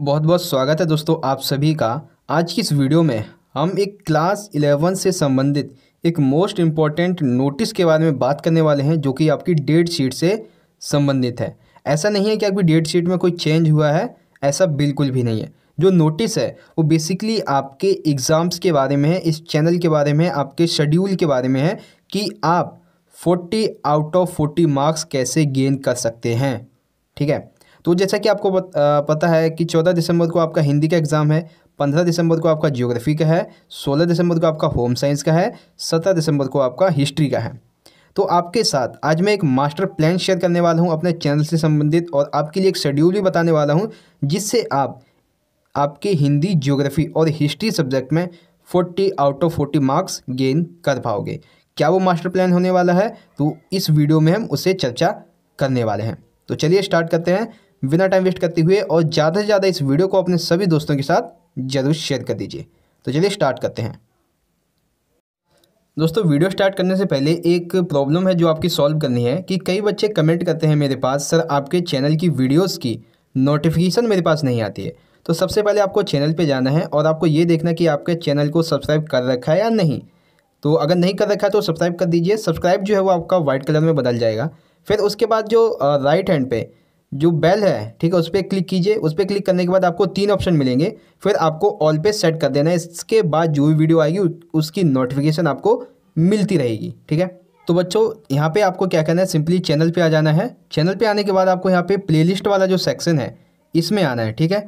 बहुत बहुत स्वागत है दोस्तों आप सभी का आज की इस वीडियो में हम एक क्लास इलेवन से संबंधित एक मोस्ट इम्पॉर्टेंट नोटिस के बारे में बात करने वाले हैं जो कि आपकी डेट शीट से संबंधित है ऐसा नहीं है कि आपकी डेट शीट में कोई चेंज हुआ है ऐसा बिल्कुल भी नहीं है जो नोटिस है वो बेसिकली आपके एग्ज़ाम्स के बारे में है इस चैनल के बारे में आपके शेड्यूल के बारे में है कि आप forty out of forty marks कैसे गेन कर सकते हैं ठीक है तो जैसा कि आपको पता है कि चौदह दिसंबर को आपका हिंदी का एग्ज़ाम है पंद्रह दिसंबर को आपका जियोग्राफी का है सोलह दिसंबर को आपका होम साइंस का है सत्रह दिसंबर को आपका हिस्ट्री का है तो आपके साथ आज मैं एक मास्टर प्लान शेयर करने वाला हूँ अपने चैनल से संबंधित और आपके लिए एक शेड्यूल भी बताने वाला हूँ जिससे आप आपके हिंदी ज्योग्राफी और हिस्ट्री सब्जेक्ट में 40 आउट ऑफ 40 मार्क्स गेन कर पाओगे क्या वो मास्टर प्लान होने वाला है तो इस वीडियो में हम उसे चर्चा करने वाले हैं तो चलिए स्टार्ट करते हैं बिना टाइम वेस्ट करते हुए और ज़्यादा से ज़्यादा इस वीडियो को अपने सभी दोस्तों के साथ ज़रूर शेयर कर दीजिए तो चलिए स्टार्ट करते हैं दोस्तों वीडियो स्टार्ट करने से पहले एक प्रॉब्लम है जो आपकी सॉल्व करनी है कि कई बच्चे कमेंट करते हैं मेरे पास सर आपके चैनल की वीडियोस की नोटिफिकेशन मेरे पास नहीं आती है तो सबसे पहले आपको चैनल पे जाना है और आपको ये देखना कि आपके चैनल को सब्सक्राइब कर रखा है या नहीं तो अगर नहीं कर रखा है तो सब्सक्राइब कर दीजिए सब्सक्राइब जो है वो आपका वाइट कलर में बदल जाएगा फिर उसके बाद जो राइट हैंड पे जो बेल है ठीक है उस पर क्लिक कीजिए उस पर क्लिक करने के बाद आपको तीन ऑप्शन मिलेंगे फिर आपको ऑल पे सेट कर देना है इसके बाद जो भी वीडियो आएगी उसकी नोटिफिकेशन आपको मिलती रहेगी ठीक है तो बच्चों यहाँ पे आपको क्या करना है सिंपली चैनल पे आ जाना है चैनल पे आने के बाद आपको यहाँ पे प्लेलिस्ट वाला जो सेक्शन है इसमें आना है ठीक है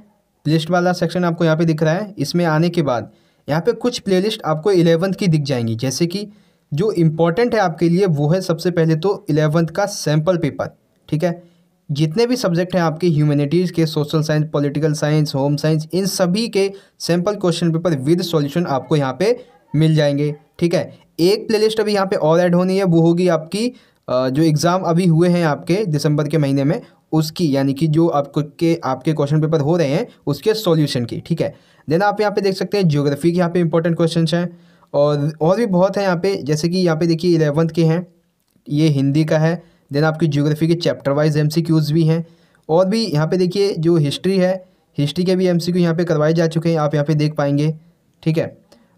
प्लेलिस्ट वाला सेक्शन आपको यहाँ पे दिख रहा है इसमें आने के बाद यहाँ पे कुछ प्लेलिस्ट आपको इलेवंथ की दिख जाएंगी जैसे कि जो इम्पोर्टेंट है आपके लिए वो है सबसे पहले तो इलेवंथ का सैम्पल पेपर ठीक है जितने भी सब्जेक्ट हैं आपके ह्यूमैनिटीज़ के social science political science home science इन सभी के sample question paper with solution आपको यहाँ पे मिल जाएंगे ठीक है एक प्लेलिस्ट अभी यहाँ पे और ऐड होनी है वो होगी आपकी जो एग्ज़ाम अभी हुए हैं आपके दिसंबर के महीने में उसकी यानी कि जो आपको के आपके क्वेश्चन पेपर हो रहे हैं उसके सोल्यूशन की ठीक है देन आप यहाँ पर देख सकते हैं जियोग्राफी के यहाँ पर इंपॉर्टेंट क्वेश्चन हैं और और भी बहुत हैं यहाँ पर जैसे कि यहाँ पर देखिए इलेवंथ के हैं ये हिंदी का है देन आपकी ज्योग्राफी के चैप्टर वाइज एम भी हैं और भी यहाँ पे देखिए जो हिस्ट्री है हिस्ट्री के भी एम सी क्यू यहाँ पर करवाए जा चुके हैं आप यहाँ पे देख पाएंगे ठीक है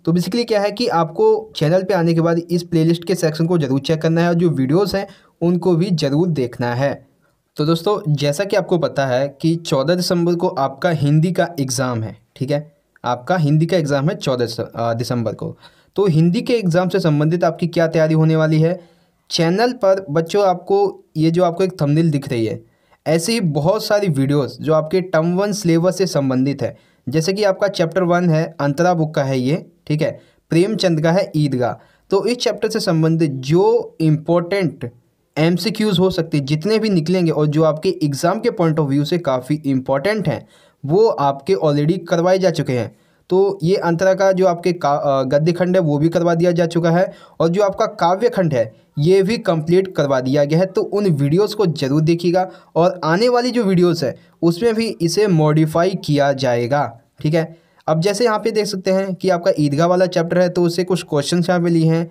तो बेसिकली क्या है कि आपको चैनल पे आने के बाद इस प्लेलिस्ट के सेक्शन को ज़रूर चेक करना है और जो वीडियोस हैं उनको भी ज़रूर देखना है तो दोस्तों जैसा कि आपको पता है कि चौदह दिसंबर को आपका हिंदी का एग्ज़ाम है ठीक है आपका हिंदी का एग्ज़ाम है चौदह दिसंबर को तो हिंदी के एग्ज़ाम से संबंधित आपकी क्या तैयारी होने वाली है चैनल पर बच्चों आपको ये जो आपको एक थंबनेल दिख रही है ऐसे ही बहुत सारी वीडियोस जो आपके टर्म वन सिलेबस से संबंधित है जैसे कि आपका चैप्टर वन है अंतरा बुक का है ये ठीक है प्रेमचंद का है ईदगाह तो इस चैप्टर से संबंधित जो इम्पोर्टेंट एम हो सकती जितने भी निकलेंगे और जो आपके एग्ज़ाम के पॉइंट ऑफ व्यू से काफ़ी इम्पॉर्टेंट हैं वो आपके ऑलरेडी करवाए जा चुके हैं तो ये अंतरा का जो आपके गद्य खंड है वो भी करवा दिया जा चुका है और जो आपका काव्य खंड है ये भी कंप्लीट करवा दिया गया है तो उन वीडियोस को ज़रूर देखिएगा और आने वाली जो वीडियोस है उसमें भी इसे मॉडिफाई किया जाएगा ठीक है अब जैसे यहाँ पे देख सकते हैं कि आपका ईदगाह वाला चैप्टर है तो उससे कुछ क्वेश्चन यहाँ पे लिए हैं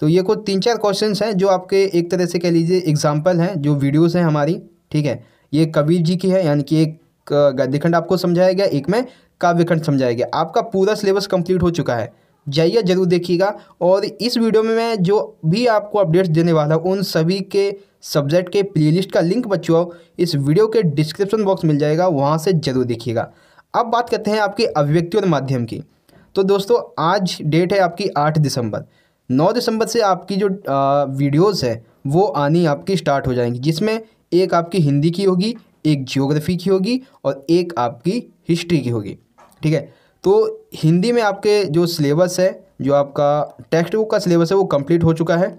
तो ये कुछ तीन चार क्वेश्चन हैं जो आपके एक तरह से कह लीजिए एग्जाम्पल हैं जो वीडियोज़ हैं हमारी ठीक है ये कबीर जी की है यानी कि एक गद्यखंड आपको समझाया गया एक में काव्यखंड समझाया गया आपका पूरा सिलेबस कंप्लीट हो चुका है जाइए जरूर देखिएगा और इस वीडियो में मैं जो भी आपको अपडेट्स देने वाला हूँ उन सभी के सब्जेक्ट के प्लेलिस्ट का लिंक बच्चों इस वीडियो के डिस्क्रिप्शन बॉक्स मिल जाएगा वहाँ से जरूर देखिएगा अब बात करते हैं आपके अभिव्यक्ति और माध्यम की तो दोस्तों आज डेट है आपकी आठ दिसंबर नौ दिसंबर से आपकी जो वीडियोस है वो आनी आपकी स्टार्ट हो जाएंगी जिसमें एक आपकी हिंदी की होगी एक जियोग्राफी की होगी और एक आपकी हिस्ट्री की होगी ठीक है तो हिंदी में आपके जो सिलेबस है जो आपका टेक्स्ट बुक का सिलेबस है वो कंप्लीट हो चुका है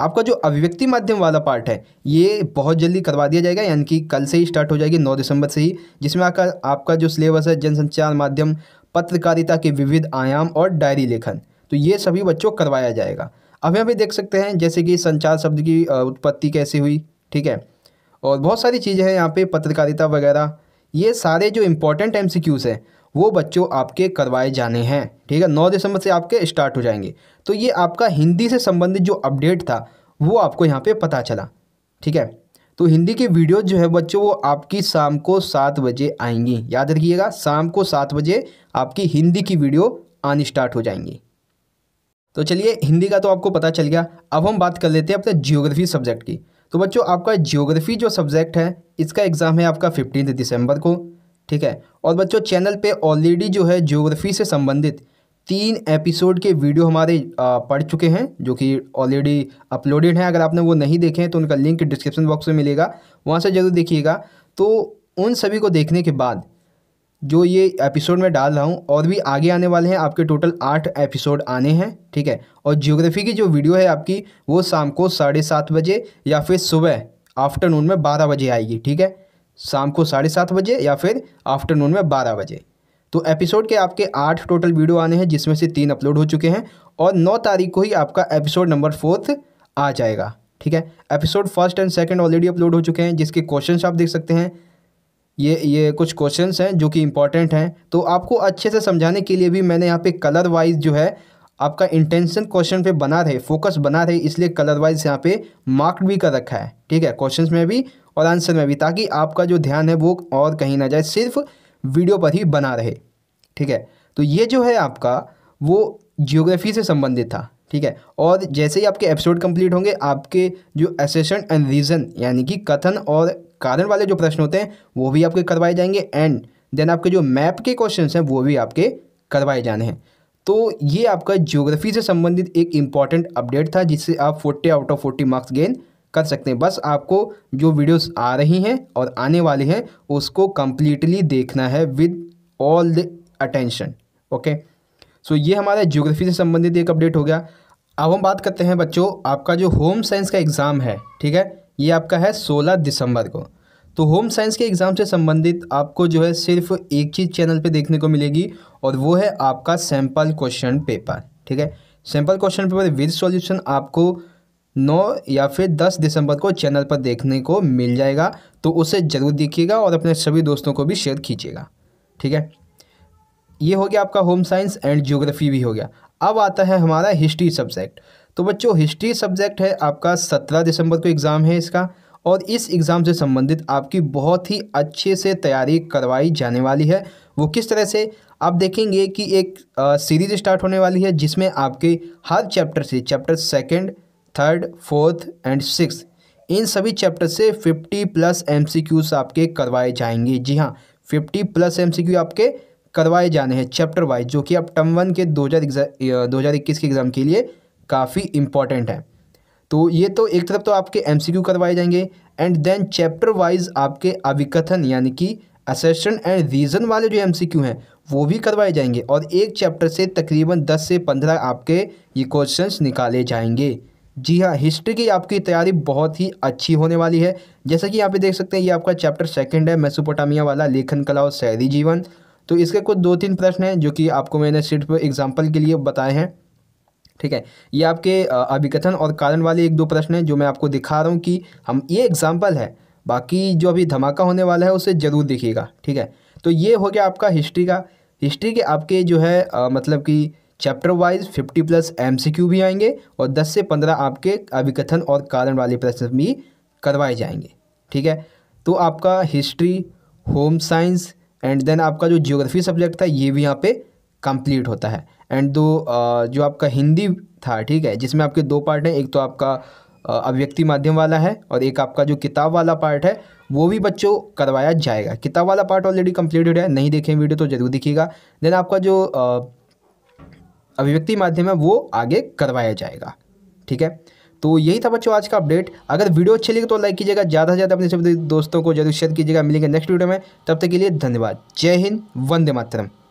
आपका जो अभिव्यक्ति माध्यम वाला पार्ट है ये बहुत जल्दी करवा दिया जाएगा यानी कि कल से ही स्टार्ट हो जाएगी नौ दिसंबर से ही जिसमें आपका आपका जो सिलेबस है जनसंचार माध्यम पत्रकारिता के विविध आयाम और डायरी लेखन तो ये सभी बच्चों करवाया जाएगा अब यहाँ भी देख सकते हैं जैसे कि संचार शब्द की उत्पत्ति कैसे हुई ठीक है और बहुत सारी चीज़ें हैं यहाँ पे पत्रकारिता वगैरह ये सारे जो इम्पोर्टेंट एम हैं वो बच्चों आपके करवाए जाने हैं ठीक है नौ दिसंबर से आपके स्टार्ट हो जाएंगे तो ये आपका हिंदी से संबंधित जो अपडेट था वो आपको यहाँ पर पता चला ठीक है तो हिंदी की वीडियो जो है बच्चों वो आपकी शाम को सात बजे आएंगी याद रखिएगा शाम को सात बजे आपकी हिंदी की वीडियो आनी स्टार्ट हो जाएंगी तो चलिए हिंदी का तो आपको पता चल गया अब हम बात कर लेते हैं अपने जियोग्राफी सब्जेक्ट की तो बच्चों आपका जियोग्राफी जो सब्जेक्ट है इसका एग्ज़ाम है आपका फिफ्टीन दिसंबर को ठीक है और बच्चों चैनल पे ऑलरेडी जो है जियोग्राफी से संबंधित तीन एपिसोड के वीडियो हमारे पढ़ चुके हैं जो कि ऑलरेडी अपलोडेड हैं अगर आपने वो नहीं देखे हैं तो उनका लिंक डिस्क्रिप्शन बॉक्स में मिलेगा वहाँ से ज़रूर देखिएगा तो उन सभी को देखने के बाद जो ये एपिसोड में डाल रहा हूँ और भी आगे आने वाले हैं आपके टोटल आठ एपिसोड आने हैं ठीक है और जियोग्राफी की जो वीडियो है आपकी वो शाम को साढ़े सात बजे या फिर सुबह आफ्टरनून में बारह बजे आएगी ठीक है शाम को साढ़े सात बजे या फिर आफ्टरनून में बारह बजे तो एपिसोड के आपके आठ टोटल वीडियो आने हैं जिसमें से तीन अपलोड हो चुके हैं और नौ तारीख को ही आपका एपिसोड नंबर फोर्थ आ जाएगा ठीक है episode first and second already upload हो चुके हैं जिसके क्वेश्चन आप देख सकते हैं ये ये कुछ क्वेश्चंस हैं जो कि इंपॉर्टेंट हैं तो आपको अच्छे से समझाने के लिए भी मैंने यहाँ पे कलर वाइज जो है आपका इंटेंशन क्वेश्चन पे बना रहे फोकस बना रहे इसलिए कलर वाइज यहाँ पे मार्क्ड भी कर रखा है ठीक है क्वेश्चंस में भी और आंसर में भी ताकि आपका जो ध्यान है वो और कहीं ना जाए सिर्फ वीडियो पर ही बना रहे ठीक है तो ये जो है आपका वो जियोग्राफी से संबंधित था ठीक है और जैसे ही आपके एपिसोड कंप्लीट होंगे आपके जो एसेशन एंड रीज़न यानी कि कथन और कारण वाले जो प्रश्न होते हैं वो भी आपके करवाए जाएंगे एंड देन आपके जो मैप के क्वेश्चन हैं वो भी आपके करवाए जाने हैं तो ये आपका ज्योग्राफी से संबंधित एक इम्पॉर्टेंट अपडेट था जिससे आप forty out of forty marks gain कर सकते हैं बस आपको जो वीडियोस आ रही हैं और आने वाली हैं उसको कम्प्लीटली देखना है with all the attention okay so ये हमारा ज्योग्राफी से संबंधित एक अपडेट हो गया अब हम बात करते हैं बच्चों आपका जो होम साइंस का एग्ज़ाम है ठीक है ये आपका है सोलह दिसंबर को तो होम साइंस के एग्ज़ाम से संबंधित आपको जो है सिर्फ एक चीज़ चैनल पे देखने को मिलेगी और वो है आपका सैंपल क्वेश्चन पेपर ठीक है sample question paper with solution आपको नौ या फिर दस दिसंबर को चैनल पर देखने को मिल जाएगा तो उसे ज़रूर देखिएगा और अपने सभी दोस्तों को भी शेयर कीजिएगा ठीक है ये हो गया आपका होम साइंस एंड जियोग्राफी भी हो गया अब आता है हमारा हिस्ट्री सब्जेक्ट तो बच्चों हिस्ट्री सब्जेक्ट है आपका सत्रह दिसंबर को एग्ज़ाम है इसका और इस एग्ज़ाम से संबंधित आपकी बहुत ही अच्छे से तैयारी करवाई जाने वाली है वो किस तरह से आप देखेंगे कि एक सीरीज स्टार्ट होने वाली है जिसमें आपके हर चैप्टर से chapter second, third fourth and six इन सभी चैप्टर से फिफ्टी प्लस एम आपके करवाए जाएंगे जी हाँ फिफ्टी प्लस एम आपके करवाए जाने हैं चैप्टर वाइज जो कि आप टम वन के दो हज़ार दो हज़ार इक्कीस के एग्ज़ाम के लिए काफ़ी इंपॉर्टेंट है तो ये तो एक तरफ तो आपके क्यू करवाए जाएंगे एंड देन चैप्टर वाइज आपके अविकथन यानी कि असेशन एंड रीज़न वाले जो क्यू हैं वो भी करवाए जाएंगे और एक चैप्टर से तकरीबन दस से पंद्रह आपके ये क्वेश्चंस निकाले जाएंगे जी हाँ हिस्ट्री की आपकी तैयारी बहुत ही अच्छी होने वाली है जैसा कि यहाँ पे देख सकते हैं ये आपका चैप्टर सेकंड है मेसोपोटामिया वाला लेखन कला और शहरी जीवन तो इसके कुछ दो तीन प्रश्न हैं जो कि आपको मैंने सिर्फ एग्जाम्पल के लिए बताए हैं ठीक है ये आपके अभिकथन और कारण वाले एक दो प्रश्न हैं जो मैं आपको दिखा रहा हूँ कि हम ये एग्जाम्पल है बाकी जो अभी धमाका होने वाला है उसे ज़रूर देखिएगा ठीक है तो ये हो गया आपका हिस्ट्री का हिस्ट्री के आपके जो है आ, मतलब कि चैप्टर वाइज फिफ्टी प्लस एम भी आएंगे और दस से पंद्रह आपके अभिकथन और कारण वाले प्रश्न भी करवाए जाएंगे ठीक है तो आपका history home science and then आपका जो जियोग्राफी सब्जेक्ट था ये भी यहाँ पे कंप्लीट होता है एंड दो जो आपका हिंदी था ठीक है जिसमें आपके दो पार्ट हैं एक तो आपका अभिव्यक्ति माध्यम वाला है और एक आपका जो किताब वाला पार्ट है वो भी बच्चों करवाया जाएगा किताब वाला पार्ट ऑलरेडी कम्प्लीटेड है नहीं देखें वीडियो तो ज़रूर दिखेगा देन आपका जो अभिव्यक्ति माध्यम है वो आगे करवाया जाएगा ठीक है तो यही था बच्चों आज का अपडेट अगर वीडियो अच्छी लगी तो लाइक कीजिएगा ज़्यादा से ज़्यादा अपने सभी दोस्तों को जरूर शेयर कीजिएगा मिलेंगे नेक्स्ट वीडियो में तब तक के लिए धन्यवाद जय हिंद वंदे मातरम